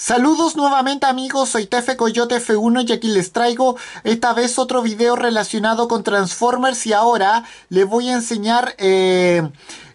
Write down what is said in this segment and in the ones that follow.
Saludos nuevamente amigos, soy Tefe Coyote F1 y aquí les traigo esta vez otro video relacionado con Transformers y ahora les voy a enseñar eh,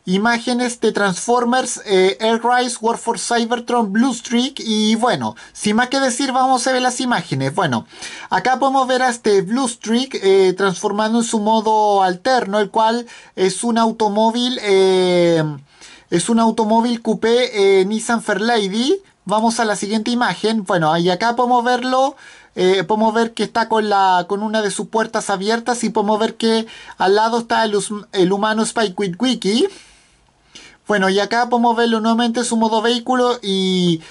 imágenes de Transformers, Air eh, Airrise, War for Cybertron, Blue Streak y bueno, sin más que decir vamos a ver las imágenes. Bueno, acá podemos ver a este Blue Streak eh, transformando en su modo alterno, el cual es un automóvil, es un automóvil coupé Nissan Fairlady. Vamos a la siguiente imagen. Bueno, y acá podemos verlo. Eh, podemos ver que está con, la, con una de sus puertas abiertas y podemos ver que al lado está el, humano Spike with Wiki. Bueno, y acá podemos verlo nuevamente su modo vehículo y,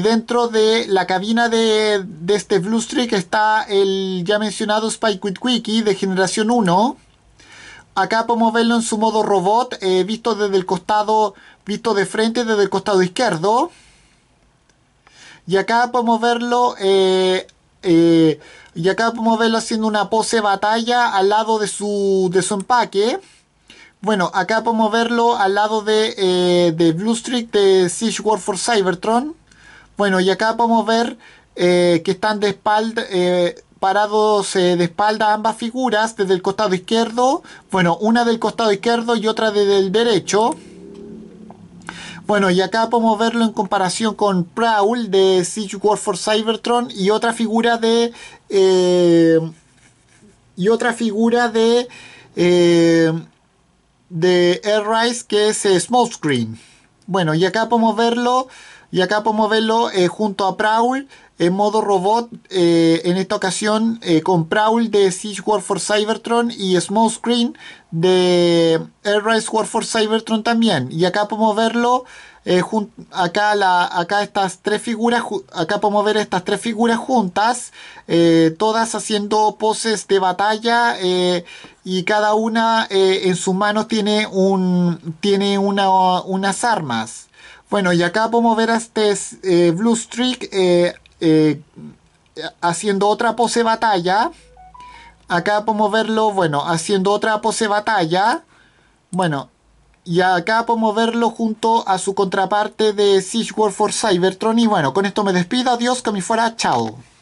dentro de la cabina de, este Blue Streak está el ya mencionado Spike quick Wiki de generación 1. Acá podemos verlo en su modo robot, eh, visto desde el costado, visto de frente desde el costado izquierdo. Y acá podemos verlo, eh, eh, y acá podemos verlo haciendo una pose batalla al lado de su, de empaque. Bueno, acá podemos verlo al lado de, eh, de Blue Streak de Siege War for Cybertron. Bueno, y acá podemos ver que están de espalda, parados de espalda ambas figuras, desde el costado izquierdo. Bueno, una del costado izquierdo y otra desde el derecho. Bueno, y acá podemos verlo en comparación con Prowl de Siege War for Cybertron y otra figura de... Eh, y otra figura de... Eh, de Air Rise que es eh, Small Screen. Bueno, y acá podemos verlo y acá podemos verlo eh, junto a Prowl en modo robot, eh, en esta ocasión eh, con Prowl de Siege War for Cybertron y Small Screen de Rise War for Cybertron también. Y acá podemos verlo, acá, la, acá estas tres figuras, acá podemos ver estas tres figuras juntas, todas haciendo poses de batalla y cada una en sus manos tiene, un, tiene una, unas armas. Bueno, y acá podemos ver a este eh, Blue Streak eh, eh, haciendo otra pose batalla. Acá podemos verlo, bueno, haciendo otra pose batalla. Bueno, y acá podemos verlo junto a su contraparte de Siege War for Cybertron. Y bueno, con esto me despido. Adiós, que me fuera. Chao.